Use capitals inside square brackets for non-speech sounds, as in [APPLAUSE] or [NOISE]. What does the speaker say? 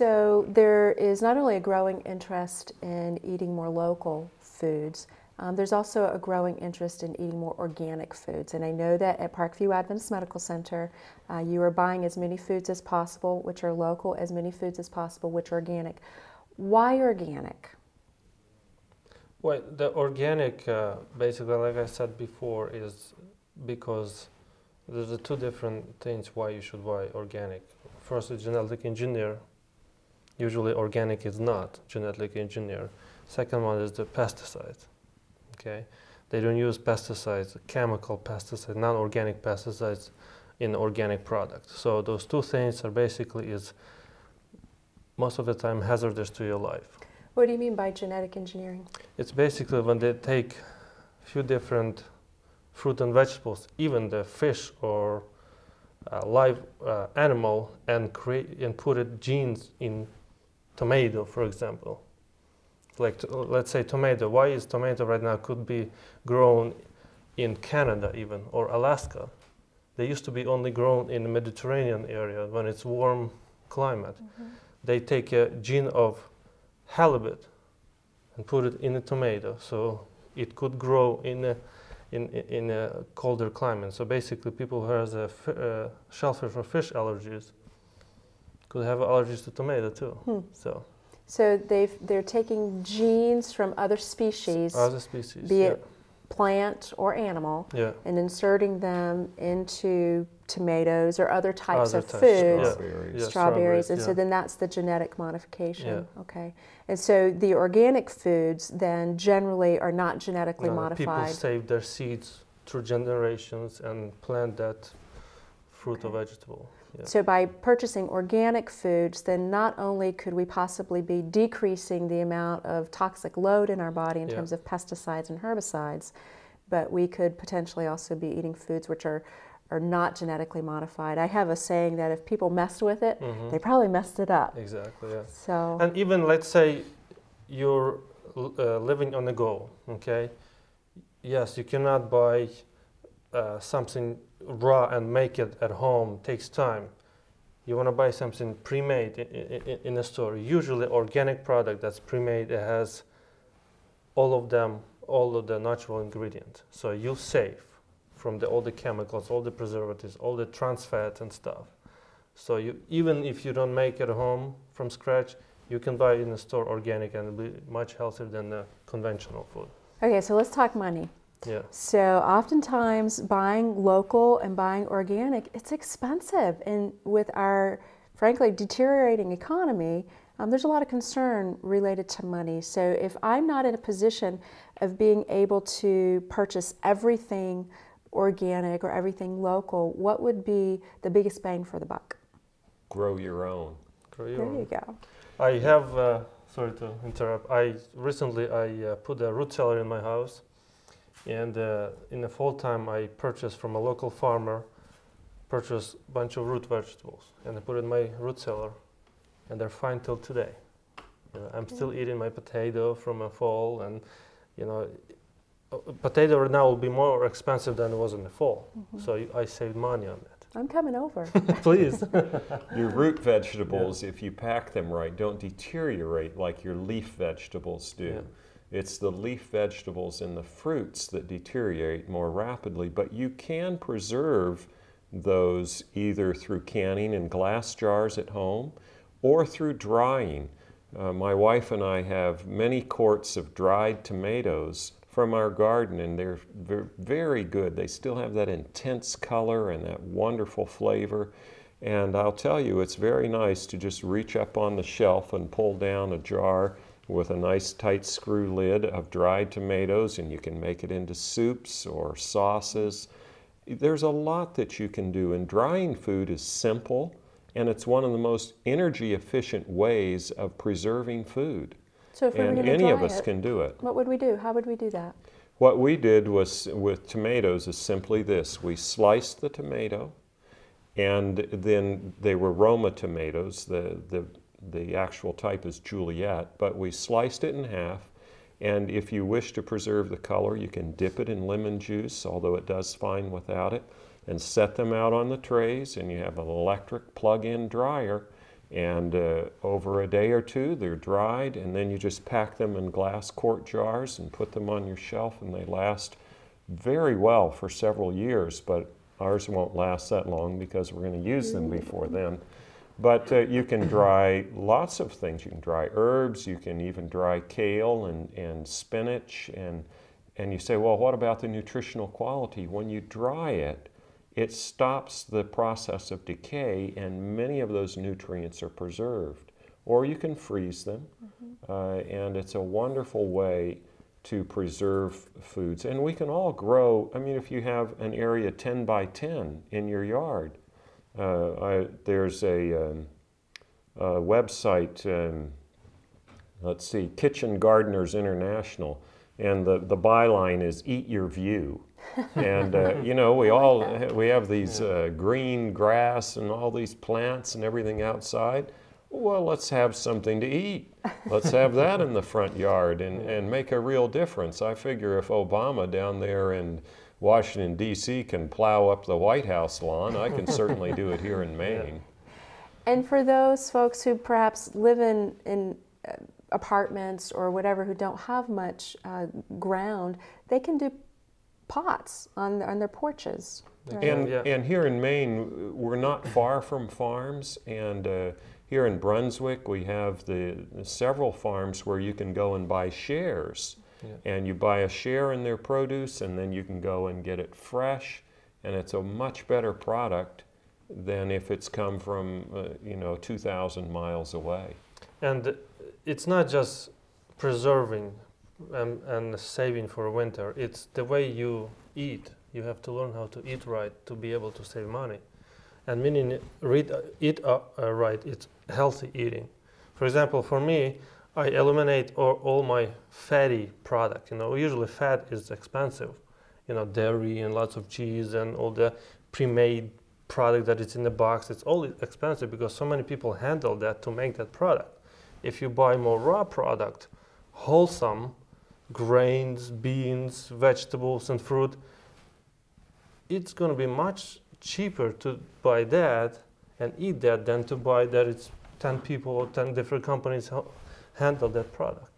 So there is not only a growing interest in eating more local foods, um, there's also a growing interest in eating more organic foods. And I know that at Parkview Adventist Medical Center, uh, you are buying as many foods as possible, which are local, as many foods as possible, which are organic. Why organic? Well, the organic, uh, basically, like I said before, is because there's two different things why you should buy organic. First, a genetic engineer Usually organic is not genetically engineered. Second one is the pesticides. Okay, they don't use pesticides, chemical pesticides, non-organic pesticides in organic products. So those two things are basically is most of the time hazardous to your life. What do you mean by genetic engineering? It's basically when they take a few different fruit and vegetables, even the fish or uh, live uh, animal, and create and put it genes in tomato, for example. Like, to, let's say tomato. Why is tomato right now could be grown in Canada even or Alaska? They used to be only grown in the Mediterranean area when it's warm climate. Mm-hmm. They take a gene of halibut and put it in a tomato, so it could grow in a in, in a colder climate. So basically, people who have a f- uh, shellfish or fish allergies could have allergies to tomato too. Hmm. So. So they they're taking genes from other species. Other species. Be it plant or animal. Yeah. And inserting them into tomatoes or other types other of types. foods. Yeah. Strawberries. strawberries. And so then that's the genetic modification. Okay. And so the organic foods then generally are not genetically no, modified. People save their seeds through generations and plant that fruit or vegetable. Yeah. So by purchasing organic foods, then not only could we possibly be decreasing the amount of toxic load in our body in yeah. terms of pesticides and herbicides, but we could potentially also be eating foods which are are not genetically modified. I have a saying that if people messed with it, mm -hmm. they probably messed it up. Exactly. Yeah. So and even let's say you're uh, living on the go. Okay. Yes, you cannot buy uh, something raw and make it at home takes time. You want to buy something pre-made in, in, a store. Usually, organic product that's pre-made it has all of them, all of the natural ingredients. So you save from the, all the chemicals, all the preservatives, all the trans fat and stuff. So you, even if you don't make it at home from scratch, you can buy in a store organic and it'll be much healthier than the conventional food. Okay, so let's talk money. So oftentimes buying local and buying organic, it's expensive. And with our, frankly, deteriorating economy, um, there's a lot of concern related to money. So if I'm not in a position of being able to purchase everything organic or everything local, what would be the biggest bang for the buck? Grow your own. Grow your there own. you go. I have, uh, sorry to interrupt, I recently I uh, put a root cellar in my house and uh, in the fall time, I purchased from a local farmer, purchased a bunch of root vegetables, and I put it in my root cellar, and they're fine till today. You know, I'm okay. Mm. still eating my potato from a fall, and you know, uh, potato now will be more expensive than it was in the fall. Mm -hmm. So I saved money on that. I'm coming over. [LAUGHS] [LAUGHS] Please. your root vegetables, yeah. if you pack them right, don't deteriorate like your leaf vegetables do. Yeah. It's the leaf vegetables and the fruits that deteriorate more rapidly, but you can preserve those either through canning in glass jars at home or through drying. Uh, my wife and I have many quarts of dried tomatoes from our garden, and they're very good. They still have that intense color and that wonderful flavor. And I'll tell you, it's very nice to just reach up on the shelf and pull down a jar with a nice tight screw lid of dried tomatoes and you can make it into soups or sauces. There's a lot that you can do and drying food is simple and it's one of the most energy efficient ways of preserving food. So if we any of us it, can do it. What would we do? How would we do that? What we did was with tomatoes is simply this. We sliced the tomato and then they were Roma tomatoes. The, the the actual type is Juliet, but we sliced it in half. And if you wish to preserve the color, you can dip it in lemon juice, although it does fine without it, and set them out on the trays. And you have an electric plug-in dryer. And uh, over a day or two, they're dried, and then you just pack them in glass quart jars and put them on your shelf, and they last very well for several years. But ours won't last that long because we're going to use them before then. But uh, you can dry lots of things. You can dry herbs, you can even dry kale and, and spinach. And, and you say, well, what about the nutritional quality? When you dry it, it stops the process of decay, and many of those nutrients are preserved. Or you can freeze them, mm -hmm. uh, and it's a wonderful way to preserve foods. And we can all grow. I mean, if you have an area 10 by 10 in your yard, uh, I, there's a, um, a website, um, let's see, Kitchen Gardeners International, and the, the byline is Eat Your View. [LAUGHS] and uh, you know we all we have these uh, green grass and all these plants and everything outside well let's have something to eat let's have that in the front yard and, [LAUGHS] and make a real difference i figure if obama down there and Washington, D.C. can plow up the White House lawn, I can certainly do it here in [LAUGHS] Maine. And for those folks who perhaps live in, in uh, apartments or whatever who don't have much uh, ground, they can do pots on, on their porches. Right? And, yeah. and here in Maine, we're not far from farms. And uh, here in Brunswick, we have the, the several farms where you can go and buy shares and you buy a share in their produce and then you can go and get it fresh and it's a much better product than if it's come from uh, you know 2000 miles away and it's not just preserving and, um, and saving for winter it's the way you eat you have to learn how to eat right to be able to save money and meaning read, eat uh, uh right it's healthy eating for example for me I eliminate all, all my fatty product. You know, usually fat is expensive. You know, dairy and lots of cheese and all the pre-made product that is in the box. It's all expensive because so many people handle that to make that product. If you buy more raw product, wholesome grains, beans, vegetables, and fruit, it's going to be much cheaper to buy that and eat that than to buy that it's 10 people, 10 different companies handle that product.